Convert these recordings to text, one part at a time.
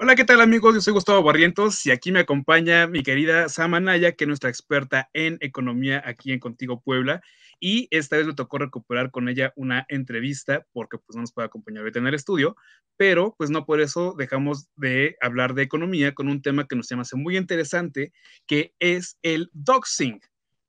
Hola, ¿qué tal amigos? Yo soy Gustavo Barrientos y aquí me acompaña mi querida Samanaya, que es nuestra experta en economía aquí en Contigo Puebla y esta vez me tocó recuperar con ella una entrevista porque pues no nos puede acompañar hoy en el estudio, pero pues no por eso dejamos de hablar de economía con un tema que nos llama muy interesante, que es el doxing.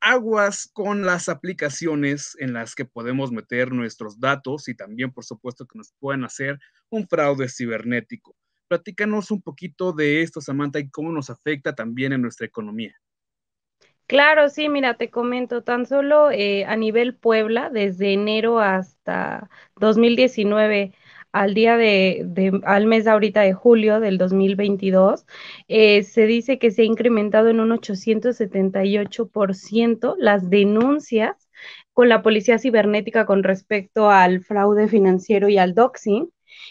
Aguas con las aplicaciones en las que podemos meter nuestros datos y también, por supuesto, que nos pueden hacer un fraude cibernético. Platícanos un poquito de esto, Samantha, y cómo nos afecta también en nuestra economía. Claro, sí, mira, te comento, tan solo eh, a nivel Puebla, desde enero hasta 2019 al día de, al mes ahorita de julio del 2022, eh, se dice que se ha incrementado en un 878% las denuncias con la policía cibernética con respecto al fraude financiero y al doxing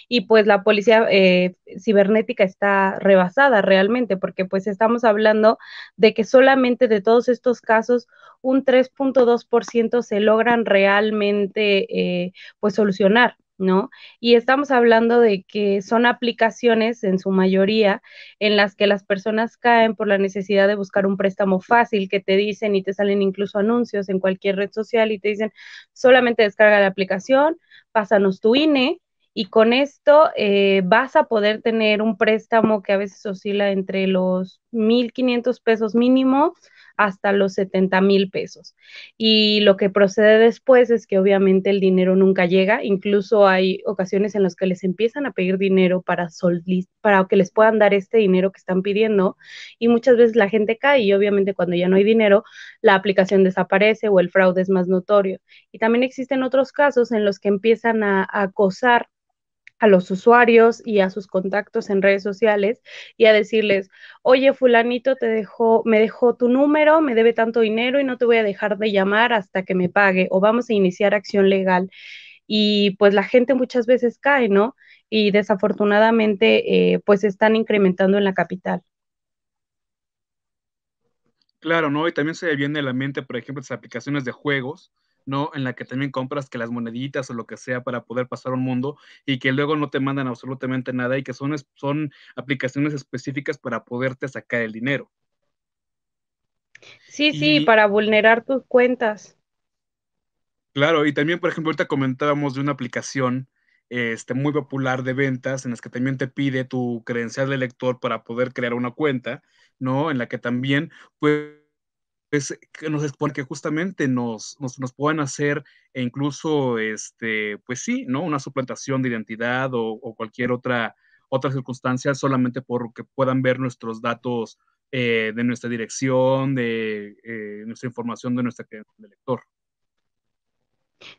y pues la policía eh, cibernética está rebasada realmente, porque pues estamos hablando de que solamente de todos estos casos un 3.2% se logran realmente eh, pues solucionar, ¿no? Y estamos hablando de que son aplicaciones en su mayoría en las que las personas caen por la necesidad de buscar un préstamo fácil que te dicen y te salen incluso anuncios en cualquier red social y te dicen solamente descarga la aplicación, pásanos tu INE y con esto eh, vas a poder tener un préstamo que a veces oscila entre los 1.500 pesos mínimo hasta los setenta mil pesos. Y lo que procede después es que obviamente el dinero nunca llega, incluso hay ocasiones en las que les empiezan a pedir dinero para, para que les puedan dar este dinero que están pidiendo y muchas veces la gente cae y obviamente cuando ya no hay dinero, la aplicación desaparece o el fraude es más notorio. Y también existen otros casos en los que empiezan a acosar a los usuarios y a sus contactos en redes sociales y a decirles, oye, fulanito te dejó, me dejó tu número, me debe tanto dinero y no te voy a dejar de llamar hasta que me pague o vamos a iniciar acción legal. Y pues la gente muchas veces cae, ¿no? Y desafortunadamente eh, pues están incrementando en la capital. Claro, ¿no? Y también se viene a la mente, por ejemplo, las aplicaciones de juegos, ¿no? En la que también compras que las moneditas o lo que sea para poder pasar un mundo y que luego no te mandan absolutamente nada y que son, son aplicaciones específicas para poderte sacar el dinero. Sí, sí, para vulnerar tus cuentas. Claro, y también, por ejemplo, ahorita comentábamos de una aplicación este, muy popular de ventas en las que también te pide tu credencial de lector para poder crear una cuenta, ¿no? En la que también puedes pues nos porque justamente nos, nos, nos pueden hacer e incluso este pues sí no una suplantación de identidad o, cualquier otra otra circunstancia solamente porque puedan ver nuestros datos eh, de nuestra dirección de eh, nuestra información de nuestra de lector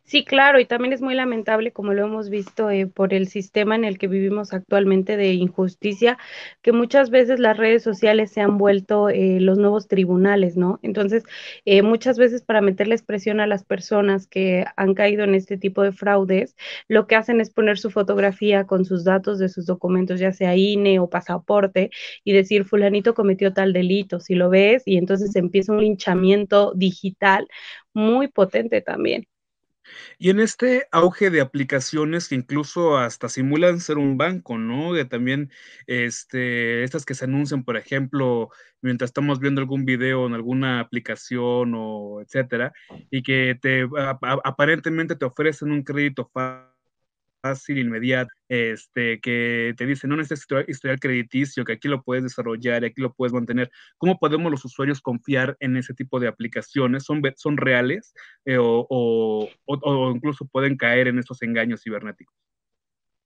Sí, claro, y también es muy lamentable, como lo hemos visto, eh, por el sistema en el que vivimos actualmente de injusticia, que muchas veces las redes sociales se han vuelto eh, los nuevos tribunales, ¿no? Entonces, eh, muchas veces para meterles presión a las personas que han caído en este tipo de fraudes, lo que hacen es poner su fotografía con sus datos de sus documentos, ya sea INE o pasaporte, y decir, fulanito cometió tal delito, si lo ves, y entonces empieza un linchamiento digital muy potente también. Y en este auge de aplicaciones que incluso hasta simulan ser un banco, ¿no? también este, estas que se anuncian, por ejemplo, mientras estamos viendo algún video en alguna aplicación o etcétera, y que te aparentemente te ofrecen un crédito fácil, inmediato este, que te dice no necesitas historial, crediticio, que aquí lo puedes desarrollar, aquí lo puedes mantener. ¿Cómo podemos los usuarios confiar en ese tipo de aplicaciones? ¿Son, son reales eh, o, o, incluso pueden caer en esos engaños cibernéticos?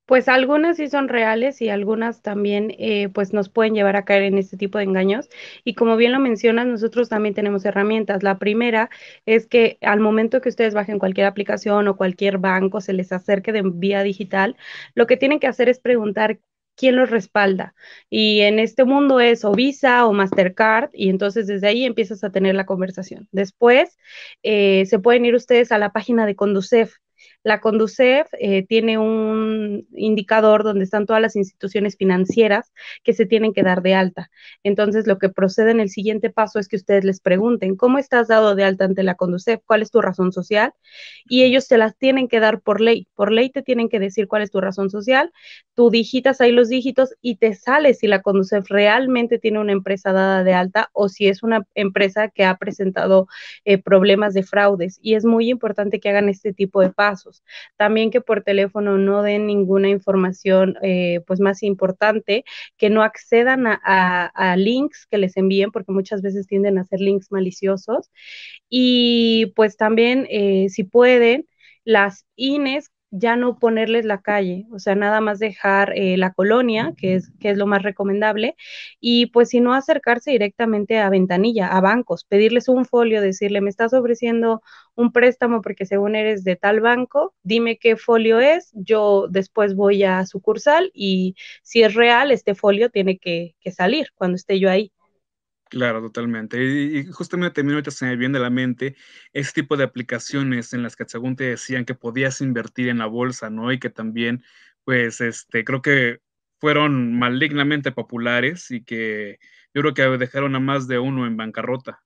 pues algunas sí son reales y algunas también eh, pues nos pueden llevar a caer en este tipo de engaños. Y como bien lo mencionas, nosotros también tenemos herramientas. La primera es que al momento que ustedes bajen cualquier aplicación o cualquier banco, se les acerque de vía digital, lo que tienen que hacer es preguntar quién los respalda. Y en este mundo es o Visa o Mastercard, y entonces desde ahí empiezas a tener la conversación. Después eh, se pueden ir ustedes a la página de Conducef. La Conducef eh, tiene un indicador donde están todas las instituciones financieras que se tienen que dar de alta. Entonces, lo que procede en el siguiente paso es que ustedes les pregunten, ¿cómo estás dado de alta ante la Conducef? ¿Cuál es tu razón social? Y ellos te las tienen que dar por ley. Por ley te tienen que decir cuál es tu razón social. Tú digitas ahí los dígitos y te sale si la Conducef realmente tiene una empresa dada de alta o si es una empresa que ha presentado eh, problemas de fraudes. Y es muy importante que hagan este tipo de pasos. También que por teléfono no den ninguna información eh, pues más importante, que no accedan a, links que les envíen, porque muchas veces tienden a ser links maliciosos. Y pues también, eh, si pueden, las INES ya no ponerles la calle, o sea, nada más dejar eh, la colonia, que es, que es lo más recomendable, y pues si no acercarse directamente a ventanilla, a bancos, pedirles un folio, decirle, me estás ofreciendo un préstamo porque según eres de tal banco, dime qué folio es, yo después voy a sucursal y si es real, este folio tiene que salir cuando esté yo ahí. Claro, totalmente. Y, justamente también ahorita me viene de la mente ese tipo de aplicaciones en las que según te decían que podías invertir en la bolsa, ¿no? Y que también, pues, este, creo que fueron malignamente populares y que yo creo que dejaron a más de uno en bancarrota.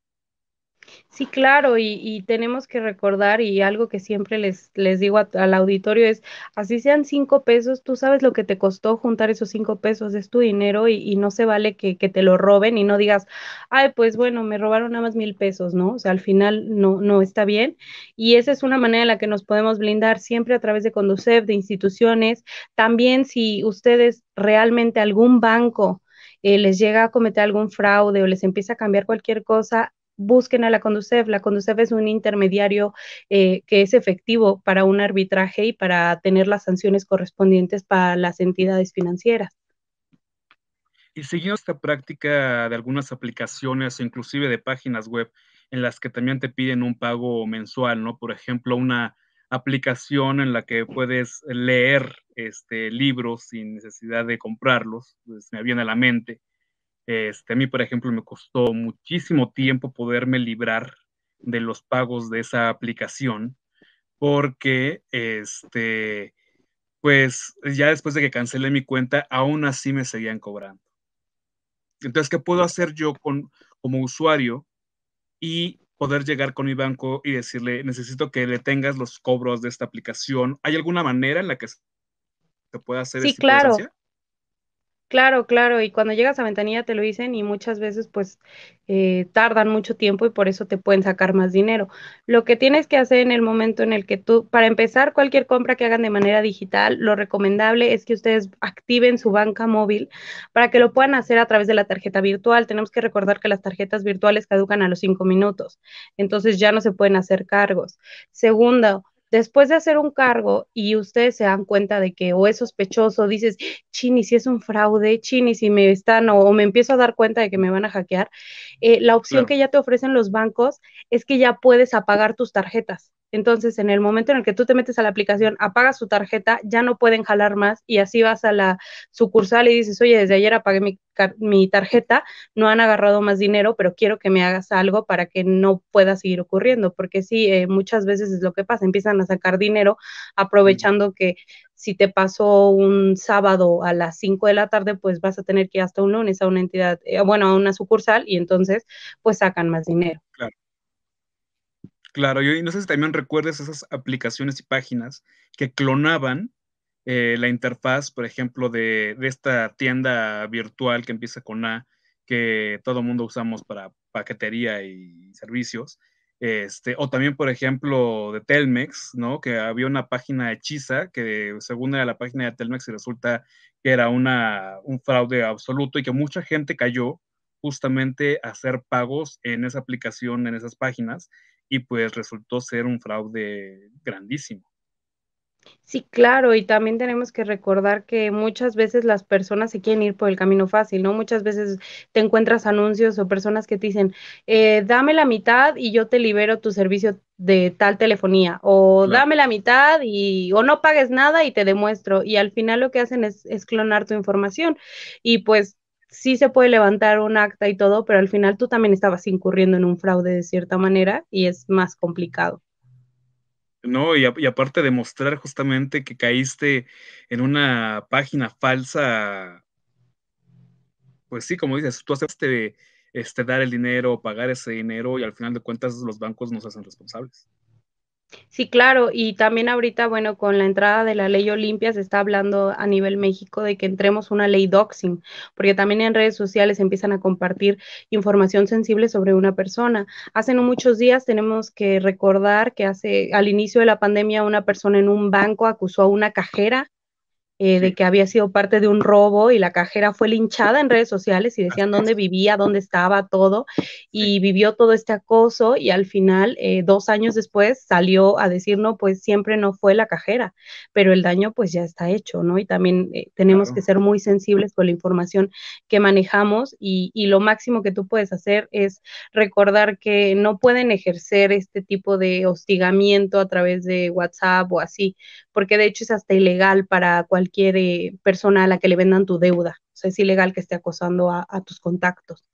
Sí, claro, y, tenemos que recordar, y algo que siempre les, les digo al auditorio es, así sean cinco pesos, tú sabes lo que te costó juntar esos cinco pesos, es tu dinero y, no se vale que, te lo roben y no digas, ay, pues bueno, me robaron nada más mil pesos, ¿no? O sea, al final no, no está bien. Y esa es una manera en la que nos podemos blindar siempre a través de Conducef, de instituciones. También si ustedes realmente algún banco... Eh, les llega a cometer algún fraude o les empieza a cambiar cualquier cosa, busquen a la CONDUCEF. La CONDUCEF es un intermediario eh, que es efectivo para un arbitraje y para tener las sanciones correspondientes para las entidades financieras. Y siguiendo esta práctica de algunas aplicaciones, inclusive de páginas web, en las que también te piden un pago mensual, ¿no? Por ejemplo, una aplicación en la que puedes leer este, libros sin necesidad de comprarlos, pues, me viene a la mente. Este, a mí, por ejemplo, me costó muchísimo tiempo poderme librar de los pagos de esa aplicación porque, este, pues ya después de que cancelé mi cuenta, aún así me seguían cobrando. Entonces, ¿qué puedo hacer yo como usuario y poder llegar con mi banco y decirle, necesito que le tengas los cobros de esta aplicación? ¿Hay alguna manera en la que se pueda hacer? Sí, claro. Claro, claro, y cuando llegas a ventanilla te lo dicen y muchas veces pues eh, tardan mucho tiempo y por eso te pueden sacar más dinero. Lo que tienes que hacer en el momento en el que tú, para empezar cualquier compra que hagan de manera digital, lo recomendable es que ustedes activen su banca móvil para que lo puedan hacer a través de la tarjeta virtual. Tenemos que recordar que las tarjetas virtuales caducan a los cinco minutos, entonces ya no se pueden hacer cargos. Segundo, después de hacer un cargo y ustedes se dan cuenta de que o es sospechoso, dices, chini, si es un fraude, chini, si me están o, me empiezo a dar cuenta de que me van a hackear, eh, la opción que ya te ofrecen los bancos es que ya puedes apagar tus tarjetas. Entonces, en el momento en el que tú te metes a la aplicación, apagas su tarjeta, ya no pueden jalar más y así vas a la sucursal y dices, oye, desde ayer apagué mi, tarjeta, no han agarrado más dinero, pero quiero que me hagas algo para que no pueda seguir ocurriendo, porque sí, eh, muchas veces es lo que pasa, empiezan a sacar dinero aprovechando que si te pasó un sábado a las 5 de la tarde, pues vas a tener que ir hasta un lunes a una entidad, eh, bueno, a una sucursal y entonces pues sacan más dinero. Claro. Claro, y no sé si también recuerdes esas aplicaciones y páginas que clonaban eh, la interfaz, por ejemplo, de, esta tienda virtual que empieza con A, que todo el mundo usamos para paquetería y servicios. Este, o también, por ejemplo, de Telmex, ¿no? Que había una página hechiza que según era la página de Telmex y resulta que era un fraude absoluto y que mucha gente cayó justamente a hacer pagos en esa aplicación, en esas páginas y pues resultó ser un fraude grandísimo. Sí, claro, y también tenemos que recordar que muchas veces las personas se quieren ir por el camino fácil, ¿no? Muchas veces te encuentras anuncios o personas que te dicen, eh, dame la mitad y yo te libero tu servicio de tal telefonía, o dame la mitad y, o no pagues nada y te demuestro, y al final lo que hacen es clonar tu información, y pues sí se puede levantar un acta y todo, pero al final tú también estabas incurriendo en un fraude de cierta manera y es más complicado. No, y, aparte de aparte justamente que caíste en una página falsa, pues sí, como dices, tú haces este, dar el dinero, pagar ese dinero y al final de cuentas los bancos nos hacen responsables. Sí, claro, y también ahorita, bueno, con la entrada de la ley Olimpia se está hablando a nivel México de que entremos una ley doxing, porque también en redes sociales empiezan a compartir información sensible sobre una persona. Hace no muchos días tenemos que recordar que hace al inicio de la pandemia una persona en un banco acusó a una cajera eh, de que había sido parte de un robo y la cajera fue linchada en redes sociales y decían dónde vivía, dónde estaba, todo, y vivió todo este acoso y al final, eh, dos años después, salió a decir, no, pues siempre no fue la cajera, pero el daño pues ya está hecho, ¿no? Y también eh, tenemos que ser muy sensibles con la información que manejamos y, y lo máximo que tú puedes hacer es recordar que no pueden ejercer este tipo de hostigamiento a través de WhatsApp o así, porque de hecho es hasta ilegal para cualquier quiere eh, persona a la que le vendan tu deuda. O sea, es ilegal que esté acosando a, tus contactos.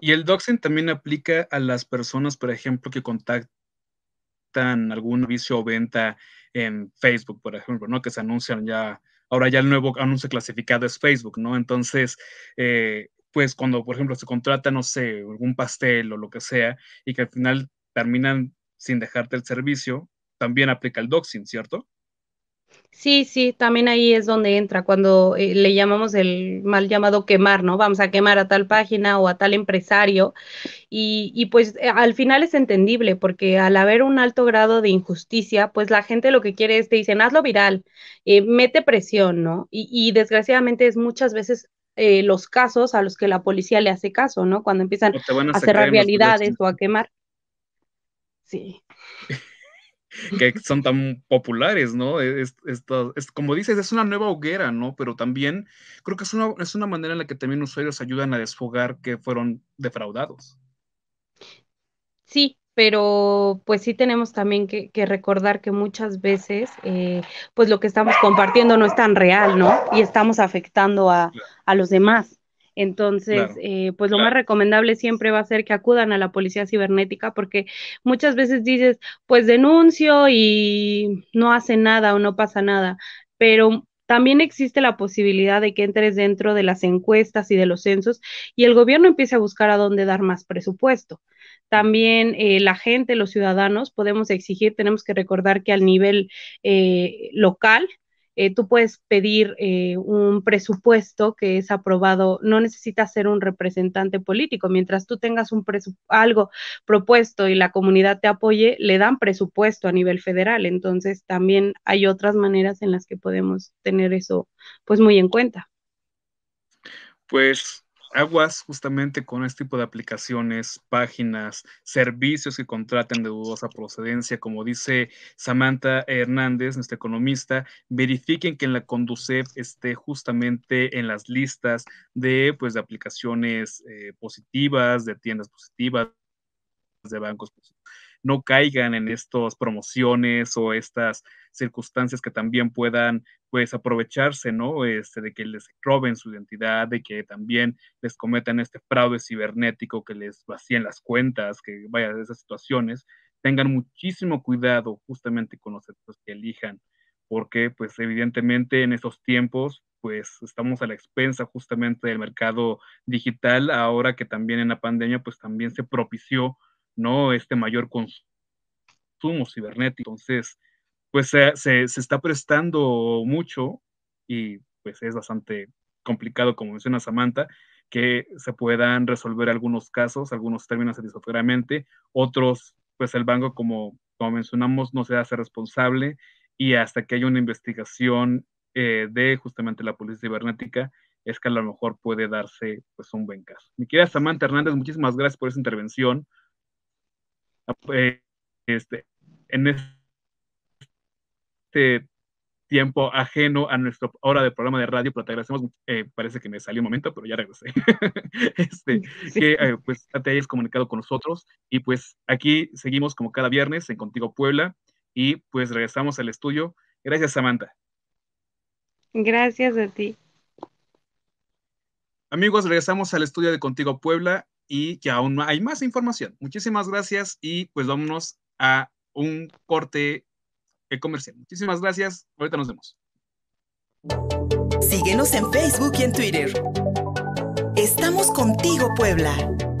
Y el doxing también aplica a las personas, por ejemplo, que contactan algún servicio o venta en Facebook, por ejemplo, ¿no? Que se anuncian ya, ahora ya el nuevo anuncio clasificado es Facebook, ¿no? Entonces, eh, pues cuando, por ejemplo, se contrata, no sé, algún pastel o lo que sea, y que al final terminan sin dejarte el servicio, también aplica el doxing, ¿cierto? Sí, sí, también ahí es donde entra cuando eh, le llamamos el mal llamado quemar, ¿no? Vamos a quemar a tal página o a tal empresario. Y, pues eh, al final es entendible porque al haber un alto grado de injusticia, pues la gente lo que quiere es, te dicen, hazlo viral, eh, mete presión, ¿no? Y, desgraciadamente es muchas veces los casos a los que la policía le hace caso, ¿no? Cuando empiezan a, cerrar realidades o a quemar. Sí que son tan populares, ¿no? E, es, como dices, es una nueva hoguera, ¿no? Pero también creo que es una, es una manera en la que también usuarios ayudan a desfogar que fueron defraudados. Sí, pero pues sí tenemos también que, recordar que muchas veces eh, pues lo que estamos compartiendo no es tan real, ¿no? Y estamos afectando a, a los demás. Entonces, eh, pues lo más recomendable siempre va a ser que acudan a la policía cibernética porque muchas veces dices, pues denuncio y no hace nada o no pasa nada, pero también existe la posibilidad de que entres dentro de las encuestas y de los censos y el gobierno empiece a buscar a dónde dar más presupuesto. También eh, la gente, los ciudadanos, podemos exigir, tenemos que recordar que al nivel eh, local eh, tú puedes pedir eh, un presupuesto que es aprobado, no necesitas ser un representante político, mientras tú tengas un algo propuesto y la comunidad te apoye, le dan presupuesto a nivel federal, entonces también hay otras maneras en las que podemos tener eso pues muy en cuenta. Pues aguas justamente con este tipo de aplicaciones, páginas, servicios que contraten de dudosa procedencia. Como dice Samantha Hernández, nuestra economista, verifiquen que en la Conducef esté justamente en las listas de, pues, de aplicaciones eh, positivas, de tiendas positivas, de bancos positivos no caigan en estas promociones o estas circunstancias que también puedan pues aprovecharse, ¿no? Este, de que les roben su identidad, de que también les cometan este fraude cibernético, que les vacíen las cuentas, que vaya de esas situaciones, tengan muchísimo cuidado justamente con los sectores que elijan, porque pues evidentemente en estos tiempos pues estamos a la expensa justamente del mercado digital, ahora que también en la pandemia pues también se propició ¿no? Este mayor consumo cibernético. Entonces, pues se, se, está prestando mucho y pues es bastante complicado, como menciona Samantha, que se puedan resolver algunos casos, algunos terminan satisfactoriamente, otros, pues el banco, como, mencionamos, no se hace responsable y hasta que haya una investigación eh, de justamente la policía cibernética, es que a lo mejor puede darse pues un buen caso. Mi querida Samantha Hernández, muchísimas gracias por esa intervención, eh, este, en este tiempo ajeno a nuestra hora de programa de radio, pero te agradecemos, eh, parece que me salió un momento, pero ya regresé, este, que eh, pues, te hayas comunicado con nosotros y pues aquí seguimos como cada viernes en Contigo Puebla y pues regresamos al estudio. Gracias Samantha. Gracias a ti. Amigos, regresamos al estudio de Contigo Puebla y que aún hay más información. Muchísimas gracias y pues vámonos a un corte comercial. Muchísimas gracias. Ahorita nos vemos. Síguenos en Facebook y en Twitter. Estamos contigo, Puebla.